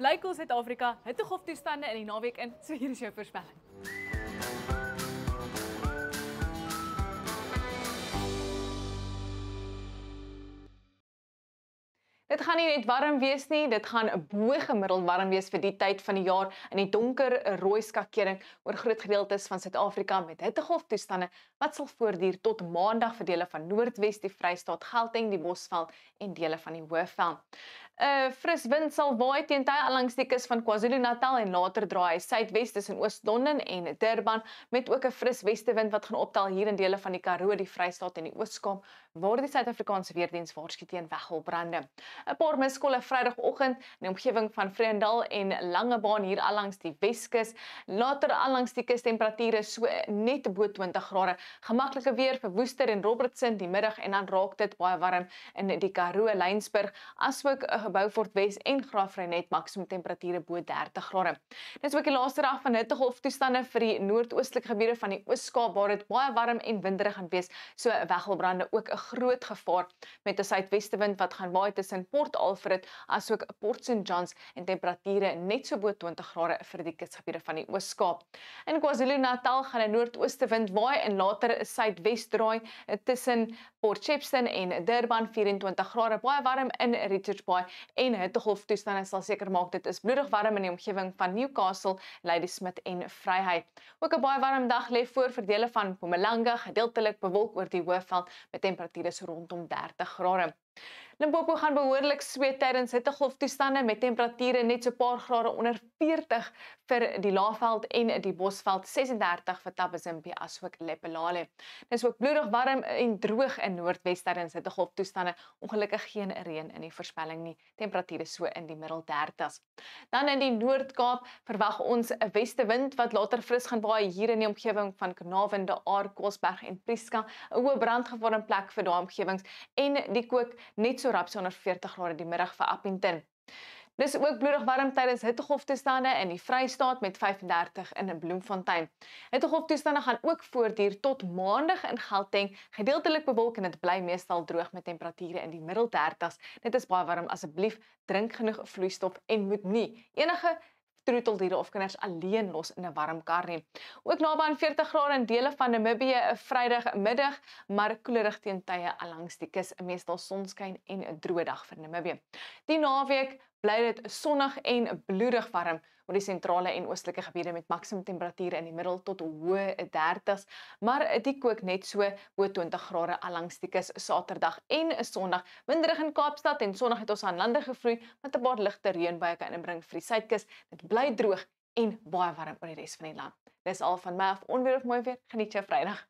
Blyk ons Suid-Afrika hittegolf toestande in die naweek in. So hier is jou voorspelling. Dit gaan nie net warm wees nie, dit gaan 'n bo gemiddeld warm wees vir die tyd van die jaar in die donker rooi skakering oor groot gedeeltes van Suid-Afrika met hittegolftoestande wat sal voortduur tot Maandag vir dele van Noordwes, die Vrystaat, Gauteng, die Bosveld en dele van die Hoëveld. 'n uh, Fris wind sal waai teen tye langs die kus van KwaZulu-Natal en later draai hy suidwes tussen Oos-London en Durban met ook 'n fris westewind wat gaan optel hier in dele van die Karoo, die Vrystaat en die Ooskaap waar die Suid-Afrikaanse weerdiens waarskynlik teen weggolbrande. 'n Paar miskolle Vrydagoggend in die omgewing van Vryendal en Langebaan hier alangs die Weskus. Later alangs die kus temperature so net bo 20 grade. Gemaklike weer vir Woester en Robertson die middag en dan raak dit baie warm in die Karoo, Lensburg asook 'n Beaufort Wes en Graafrenet maksimum temperature bo 30 grade. Dis ook die laaste dag van hittegolf toestande vir die noordoostelike gebiede van die Oos-Kaap waar dit baie warm en winderyk gaan wees. So weggelbrande ook 'n groot gevaar met 'n suidwestewind wat gaan waai tussen Port Alfred asook Port St Johns en temperature net so bo 20 grade vir die kusgebiede van die Oos-Kaap. In KwaZulu-Natal gaan 'n noordoostewind waai en later 'n suidwes draai eh, tussen Port Shepstone en Durban 24 grade baie warm in Richards Bay en hittegolf toestande sal seker maak dit is bloedig warm in die omgewing van Newcastle, Ladysmith en Vryheid. Ook 'n baie warm dag lê voor vir dele van Mpumalanga, gedeeltelik bewolk oor die Hoëveld met temperature so rondom 30 grade. Limpopo gaan behoorlik sweet tydens hittegolf toestande met temperature net so paar grade onder 40 vir die Laagveld en die Bosveld 36 vir Tabazimbi asook Lepalale. Dit is ook bloedig warm en droog in Noordwes tydens hittegolf toestande. Ongelukkig geen reën in die voorspelling nie. Temperature so in die middel 30s. Dan in die Noord-Kaap verwag ons 'n westewind wat later fris gaan waai hier in die omgewing van Knawinde, Aarkosberg en Prieska. 'n Hoë brandgevaar in plek vir daai omgewings en die kook net so rap so onder 40 grade die middag vir Appington. Dis ook bloedig warm tydens hittegolftoestande in die Vrystaat met 35 in 'n Bloemfontein. Hittegolftoestande gaan ook voortduur tot maandag in Gauteng, gedeeltelik bewolk en dit bly meestal droog met temperature in die middel 30s. Dit is baie warm, asseblief drink genoeg vloeistof en moet nie enige troeteldiere of kinders alleen los in 'n warm kar nie. Ook naby aan 40 grade in dele van Namibië 'n Vrydagmiddag, maar koelerig teen tye langs die kus, meestal sonskyn en 'n droë dag vir Namibië. Die naweek bly dit sonnig en bloedig warm oor die sentrale en oostelike gebiede met maksimum temperature in die middel tot hoë 30s, maar dit kook net so bo 20 grade alangstiekus Saterdag en 'n Sondag. Winderig in Kaapstad en Sondag het ons aan lande gevloei met 'n paar ligte reënbuie kan inbring vir die suidkus. Dit bly droog en baie warm oor die res van die land. Dis al van my af. Onweer of mooi weer. Geniet jou Vrydag.